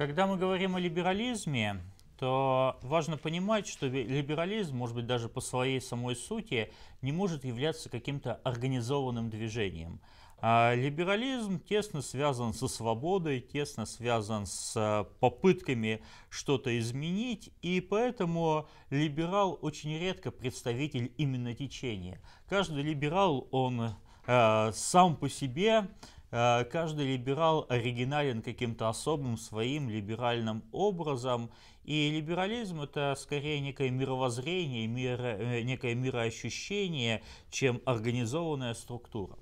Когда мы говорим о либерализме, то важно понимать, что либерализм, может быть, даже по своей самой сути, не может являться каким-то организованным движением. А либерализм тесно связан со свободой, тесно связан с э, попытками что-то изменить, и поэтому либерал очень редко представитель именно течения. Каждый либерал, он э, сам по себе Э, каждый либерал оригинален каким-то особым своим либеральным образом, и либерализм это скорее некое мировоззрение, э, некое мироощущение, чем организованная структура.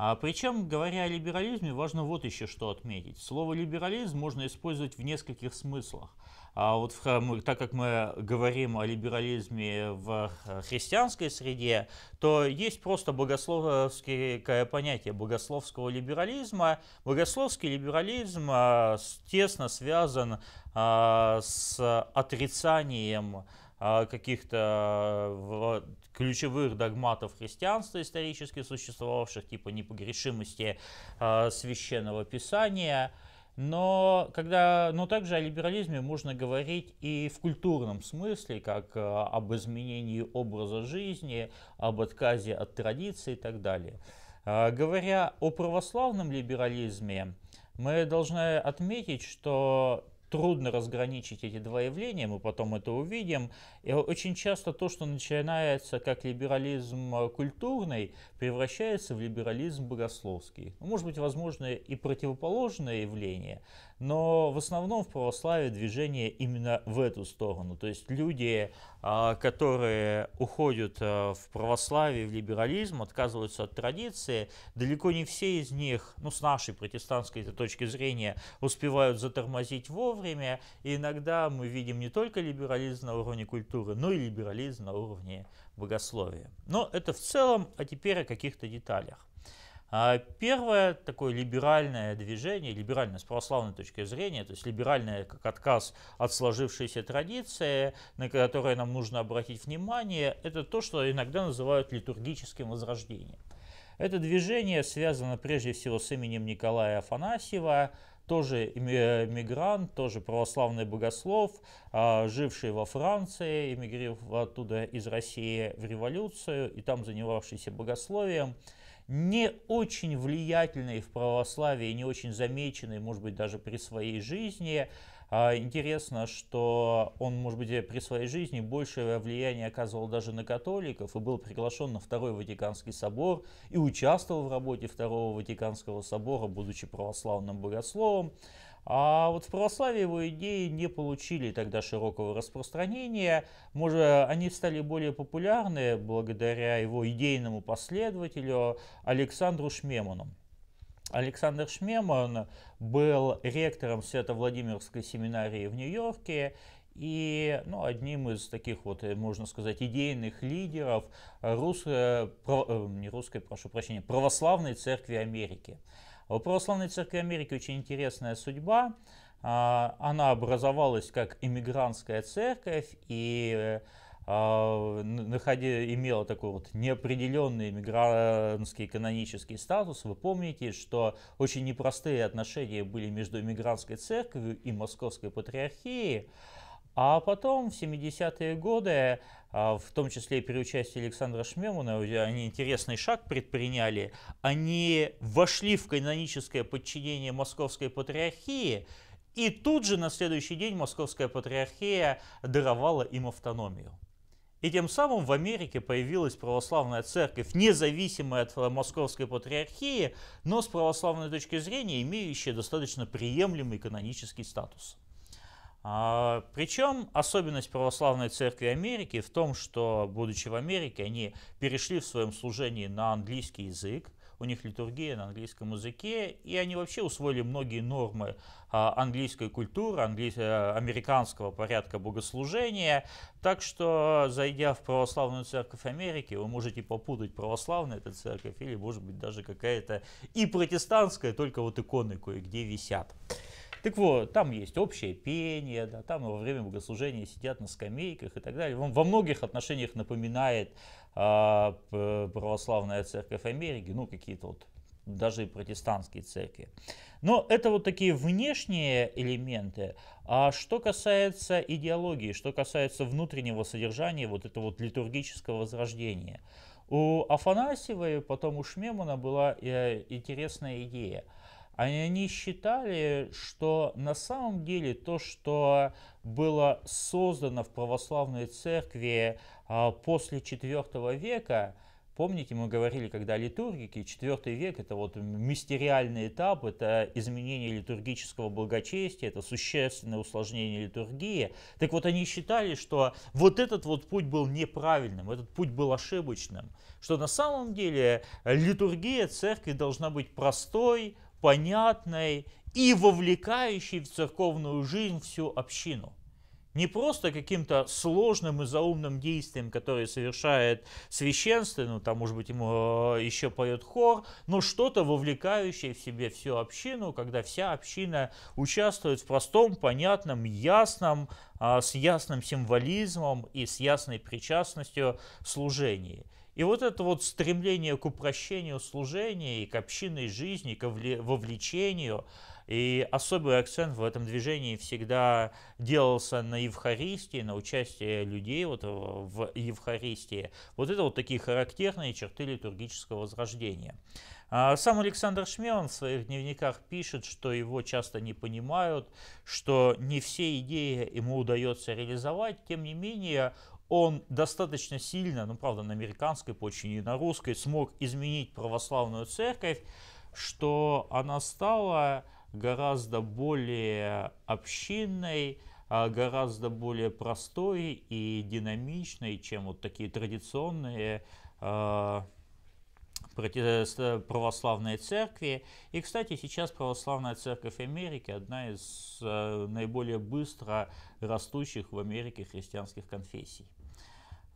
А, Причем, говоря о либерализме, важно вот еще что отметить. Слово «либерализм» можно использовать в нескольких смыслах. А вот в, так как мы говорим о либерализме в христианской среде, то есть просто богословское понятие богословского либерализма. Богословский либерализм а, тесно связан а, с отрицанием а, каких-то ключевых догматов христианства исторически существовавших, типа непогрешимости священного писания – но, когда, но также о либерализме можно говорить и в культурном смысле, как э, об изменении образа жизни, об отказе от традиций и так далее. А, говоря о православном либерализме, мы должны отметить, что трудно разграничить эти два явления, мы потом это увидим. И очень часто то, что начинается как либерализм э, культурный, превращается в либерализм богословский. Ну, может быть, возможно, и противоположное явление, но в основном в православии движение именно в эту сторону. То есть люди, а, которые уходят э, в православие, в либерализм, отказываются от традиции, далеко не все из них, ну, с нашей протестантской точки зрения, успевают затормозить вовремя, вовремя. И иногда мы видим не только либерализм на уровне культуры, но и либерализм на уровне богословия. Но это в целом, а теперь о каких-то деталях. А, первое такое либеральное движение, либеральное с православной точки зрения, то есть либеральное как отказ от сложившейся традиции, на которое нам нужно обратить внимание, это то, что иногда называют литургическим возрождением. Это движение связано прежде всего с именем Николая Афанасьева, тоже иммигрант, тоже православный богослов, а, живший во Франции, эмигрировав оттуда из России в революцию и там занимавшийся богословием не очень влиятельный в православии, не очень замеченный, может быть, даже при своей жизни. А, интересно, что он, может быть, при своей жизни большее влияние оказывал даже на католиков и был приглашен на Второй Ватиканский собор и участвовал в работе Второго Ватиканского собора, будучи православным богословом. А вот в православии его идеи не получили тогда широкого распространения. Может, они стали более популярны благодаря его идейному последователю Александру Шмеману. Александр Шмеман был ректором Свято-Владимирской семинарии в Нью-Йорке и ну, одним из таких вот, э, можно сказать, идейных лидеров русской, э, э, не русской, прошу прощения, православной церкви Америки. У Православной Церкви Америки очень интересная судьба. А, она образовалась как иммигрантская церковь и а, имела такой вот неопределенный мигрантский канонический статус. Вы помните, что очень непростые отношения были между иммигрантской церковью и московской патриархией. А потом в 70-е годы а, в том числе и при участии Александра Шмемуна, они интересный шаг предприняли. Они вошли в каноническое подчинение Московской Патриархии, и тут же на следующий день Московская Патриархия даровала им автономию. И тем самым в Америке появилась православная церковь, независимая от Московской Патриархии, но с православной точки зрения имеющая достаточно приемлемый канонический статус. А, Причем особенность православной церкви Америки в том, что, будучи в Америке, они перешли в своем служении на английский язык, у них литургия на английском языке, и они вообще усвоили многие нормы а, английской культуры, э, американского порядка богослужения. Так что, зайдя в православную церковь Америки, вы можете попутать православную эту церковь или, может быть, даже какая-то и протестантская, только вот иконы кое-где висят. Так вот, там есть общее пение, да, там во время богослужения сидят на скамейках и так далее. Он во многих отношениях напоминает э, православная церковь Америки, ну какие-то вот даже и протестантские церкви. Но это вот такие внешние элементы. А что касается идеологии, что касается внутреннего содержания вот этого вот литургического возрождения, у Афанасьева и потом у Шмемана была э, интересная идея – они считали, что на самом деле то, что было создано в православной церкви а, после IV века, Помните, мы говорили, когда литургики, IV век, это вот мистериальный этап, это изменение литургического благочестия, это существенное усложнение литургии. Так вот, они считали, что вот этот вот путь был неправильным, этот путь был ошибочным, что на самом деле литургия церкви должна быть простой, понятной и вовлекающей в церковную жизнь всю общину не просто каким-то сложным и заумным действием, которое совершает священство, ну там, может быть, ему э, еще поет хор, но что-то вовлекающее в себе всю общину, когда вся община участвует в простом, понятном, ясном, а, с ясным символизмом и с ясной причастностью служении. И вот это вот стремление к упрощению служения и к общинной жизни, к вовлечению – и особый акцент в этом движении всегда делался на Евхаристии, на участие людей вот в Евхаристии. Вот это вот такие характерные черты литургического возрождения. А сам Александр Шмелан в своих дневниках пишет, что его часто не понимают, что не все идеи ему удается реализовать. Тем не менее, он достаточно сильно, ну правда на американской почве и на русской, смог изменить православную церковь, что она стала гораздо более общинной, а, гораздо более простой и динамичной, чем вот такие традиционные а, православные церкви. И, кстати, сейчас православная церковь Америки одна из а, наиболее быстро растущих в Америке христианских конфессий.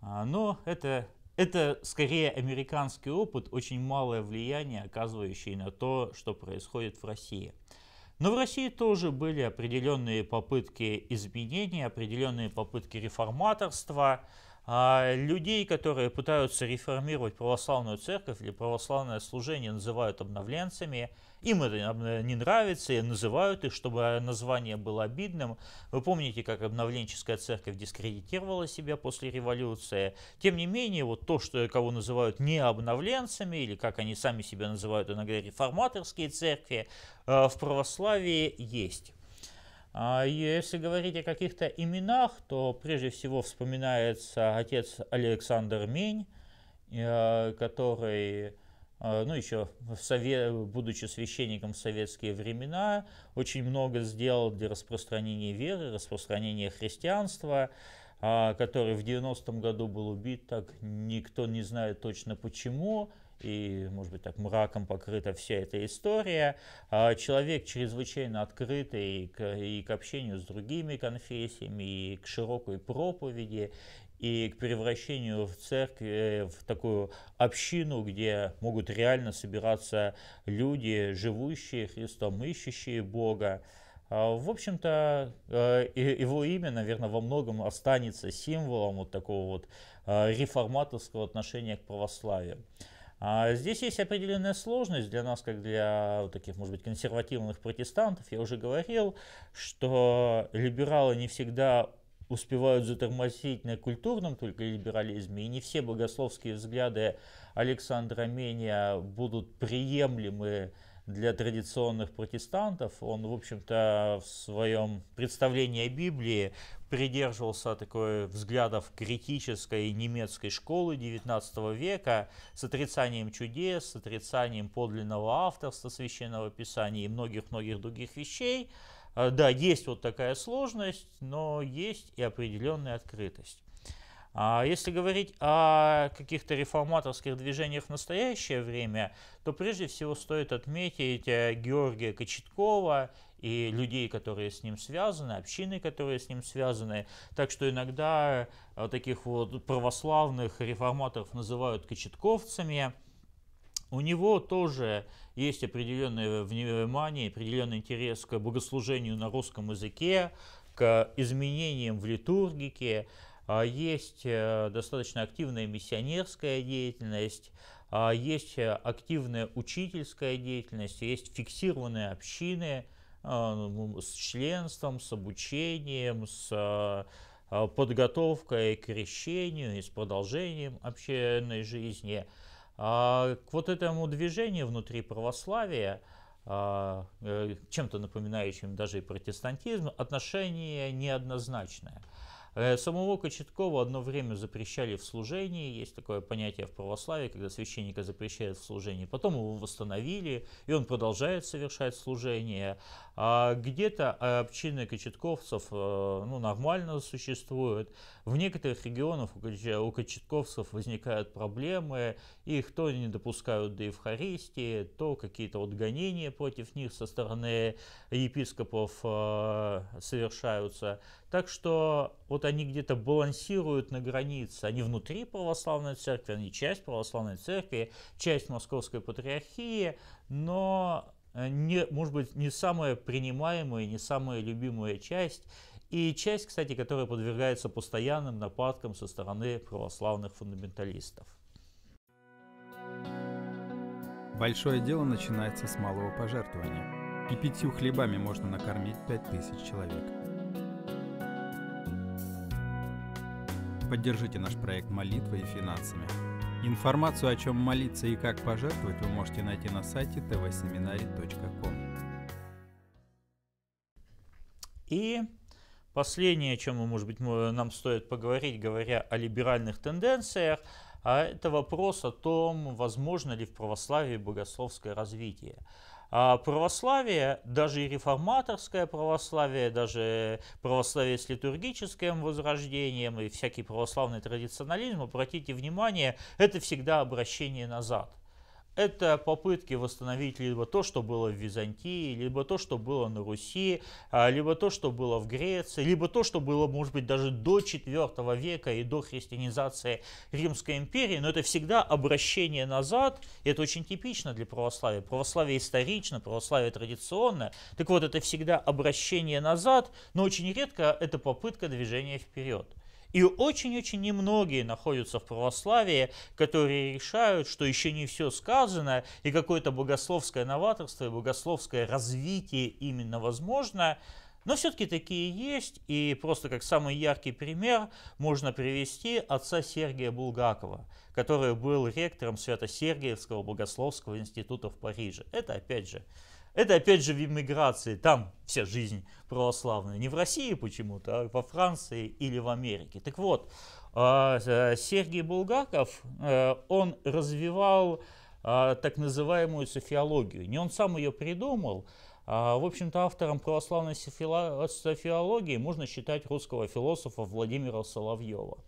Но это это скорее американский опыт, очень малое влияние, оказывающее на то, что происходит в России. Но в России тоже были определенные попытки изменения, определенные попытки реформаторства. А людей, которые пытаются реформировать православную церковь или православное служение, называют обновленцами. Им это э, не нравится, и называют их, чтобы название было обидным. Вы помните, как обновленческая церковь дискредитировала себя после революции. Тем не менее, вот то, что, кого называют не обновленцами, или как они сами себя называют иногда реформаторские церкви, э, в православии есть. А если говорить о каких-то именах, то прежде всего вспоминается отец Александр Мень, э, который, э, ну еще в совет, будучи священником в советские времена, очень много сделал для распространения веры, распространения христианства, а, который в 90-м году был убит, так никто не знает точно почему и, может быть, так мраком покрыта вся эта история. А человек чрезвычайно открытый и к, и общению с другими конфессиями, и к широкой проповеди, и к превращению в церкви э, в такую общину, где могут реально собираться люди, живущие Христом, ищущие Бога. А, в общем-то, э, его имя, наверное, во многом останется символом вот такого вот э, реформаторского отношения к православию. А здесь есть определенная сложность для нас, как для таких, может быть, консервативных протестантов. Я уже говорил, что либералы не всегда успевают затормозить на культурном только либерализме, и не все богословские взгляды Александра Меня будут приемлемы для традиционных протестантов. Он, в общем-то, в своем представлении о Библии придерживался такой взглядов критической немецкой школы XIX века с отрицанием чудес, с отрицанием подлинного авторства Священного Писания и многих-многих других вещей. Э, да, есть вот такая сложность, но есть и определенная открытость. А если говорить о каких-то реформаторских движениях в настоящее время, то прежде всего стоит отметить э, Георгия Кочеткова и людей, которые с ним связаны, общины, которые с ним связаны. Так что иногда э, таких вот православных реформаторов называют кочетковцами. У него тоже есть определенное внимание, определенный интерес к богослужению на русском языке, к изменениям в литургике. А, есть э, достаточно активная миссионерская деятельность, а, есть э, активная учительская деятельность, есть фиксированные общины а, ну, с членством, с обучением, с подготовкой к крещению и с продолжением общественной жизни. К вот этому движению внутри православия, э, чем-то напоминающим даже и протестантизм, отношение неоднозначное – Э, самого Кочеткова одно время запрещали в служении, есть такое понятие в православии, когда священника запрещают в служении, потом его восстановили, и он продолжает совершать служение. А где-то а, общины кочетковцев э, ну, нормально существуют. В некоторых регионах у кочетковцев возникают проблемы. Их то не допускают до Евхаристии, то какие-то вот гонения против них со стороны епископов э, совершаются. Так что вот они где-то балансируют на границе. Они внутри православной церкви, они часть православной церкви, часть Московской патриархии, но Э, не, может быть, не самая принимаемая, не самая любимая часть. И часть, кстати, которая подвергается постоянным нападкам со стороны православных фундаменталистов. Большое дело начинается с малого пожертвования. И пятью хлебами можно накормить пять тысяч человек. Поддержите наш проект молитвой и финансами – Информацию, о чем молиться и как пожертвовать, вы можете найти на сайте tvseminary.com. И последнее, о чем, может быть, нам стоит поговорить, говоря о либеральных тенденциях, а это вопрос о том, возможно ли в православии богословское развитие. А православие, даже и реформаторское православие, даже православие с литургическим возрождением и всякий православный традиционализм, обратите внимание, это всегда обращение назад это попытки восстановить либо то, что было в Византии, либо то, что было на Руси, а, либо то, что было в Греции, либо то, что было, может быть, даже до IV века и до христианизации Римской империи. Но это всегда обращение назад, и это очень типично для православия. Православие исторично, православие традиционно. Так вот, это всегда обращение назад, но очень редко это попытка движения вперед. И очень-очень немногие находятся в православии, которые решают, что еще не все сказано, и какое-то богословское новаторство и богословское развитие именно возможно, но все-таки такие есть, и просто как самый яркий пример можно привести отца Сергия Булгакова, который был ректором Свято-Сергиевского богословского института в Париже. Это, опять же, это опять же в иммиграции, там вся жизнь православная. Не в России почему-то, а во Франции или в Америке. Так вот, а, э, Сергей Булгаков, э, он развивал а, так называемую софиологию. Не он сам ее придумал, а, в общем-то, автором православной софиологии можно считать русского философа Владимира Соловьева.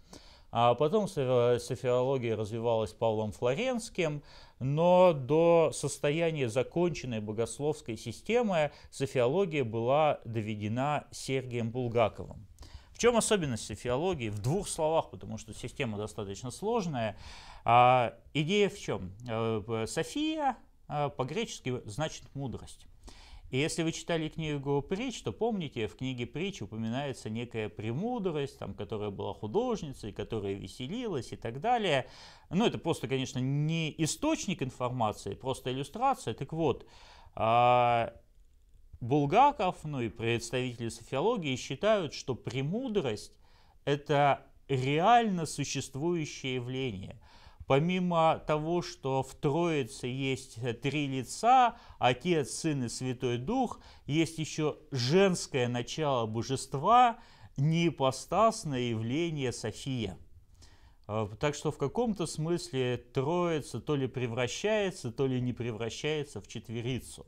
А потом софиология развивалась Павлом Флоренским, но до состояния законченной богословской системы софиология была доведена Сергием Булгаковым. В чем особенность софиологии? В двух словах, потому что система достаточно сложная. А, идея в чем? Э, София э, по-гречески значит мудрость. И если вы читали книгу «Притч», то помните, в книге «Притч» упоминается некая премудрость, там, которая была художницей, которая веселилась и так далее. Ну, это просто, конечно, не источник информации, просто иллюстрация. Так вот, а, Булгаков, ну и представители софиологии считают, что премудрость – это реально существующее явление – Помимо того, что в Троице есть э, три лица, Отец, Сын и Святой Дух, есть еще женское начало божества, неипостасное явление София. А, так что в каком-то смысле Троица то ли превращается, то ли не превращается в четверицу.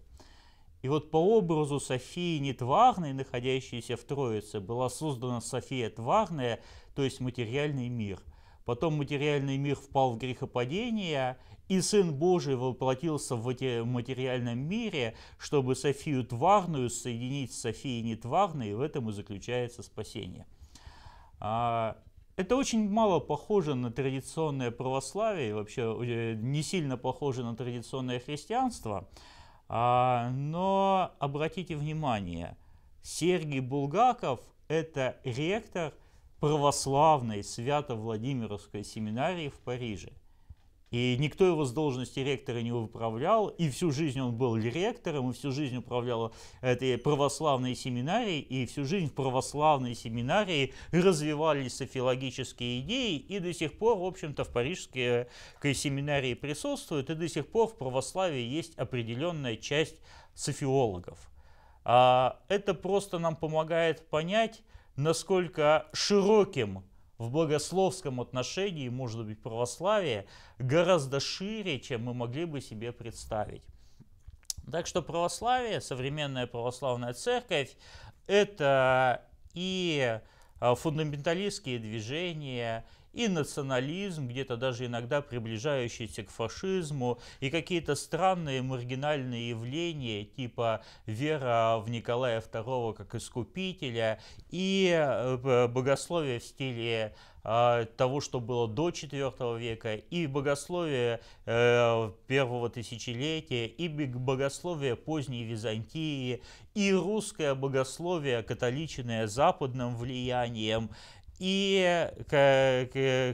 И вот по образу Софии Нетварной, находящейся в Троице, была создана София Тварная, то есть материальный мир – Потом материальный мир впал в грехопадение, и Сын Божий воплотился в материальном мире, чтобы Софию Тварную соединить с Софией Нетварной, и в этом и заключается спасение. А, это очень мало похоже на традиционное православие, вообще э, не сильно похоже на традиционное христианство, а, но обратите внимание, Сергий Булгаков – это ректор – православной Свято-Владимировской семинарии в Париже. И никто его с должности ректора не управлял, и всю жизнь он был ректором, и всю жизнь управлял этой православной семинарией, и всю жизнь в православной семинарии развивались софилогические идеи, и до сих пор, в общем-то, в парижской э, семинарии присутствует, и до сих пор в православии есть определенная часть софиологов. А, это просто нам помогает понять, насколько широким в богословском отношении может быть православие гораздо шире, чем мы могли бы себе представить. Так что православие, современная православная церковь, это и а, фундаменталистские движения, и национализм, где-то даже иногда приближающийся к фашизму, и какие-то странные маргинальные явления, типа вера в Николая II как искупителя и э, богословие в стиле а, того, что было до IV века, и богословие э, первого тысячелетия, и богословие поздней Византии, и русское богословие, католиченное западным влиянием, и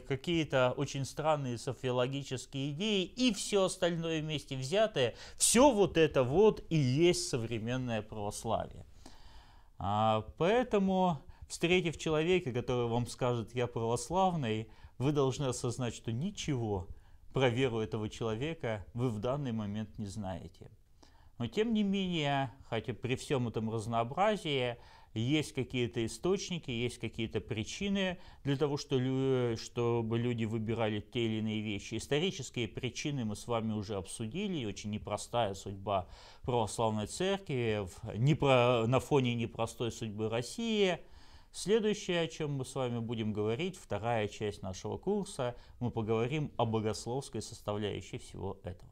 какие-то очень странные софиологические идеи, и все остальное вместе взятое, все вот это вот и есть современное православие. А, поэтому, встретив человека, который вам скажет «я православный», вы должны осознать, что ничего про веру этого человека вы в данный момент не знаете. Но тем не менее, хотя при всем этом разнообразии, есть какие-то источники, есть какие-то причины для того, что, э, чтобы люди выбирали те или иные вещи. Исторические причины мы с вами уже обсудили, очень непростая судьба православной церкви непро, на фоне непростой судьбы России – Следующее, о чем мы с вами будем говорить, вторая часть нашего курса, мы поговорим о богословской составляющей всего этого.